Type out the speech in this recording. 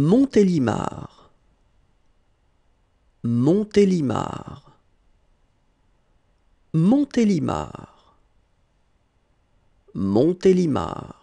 Montélimar Montélimar Montélimar Montélimar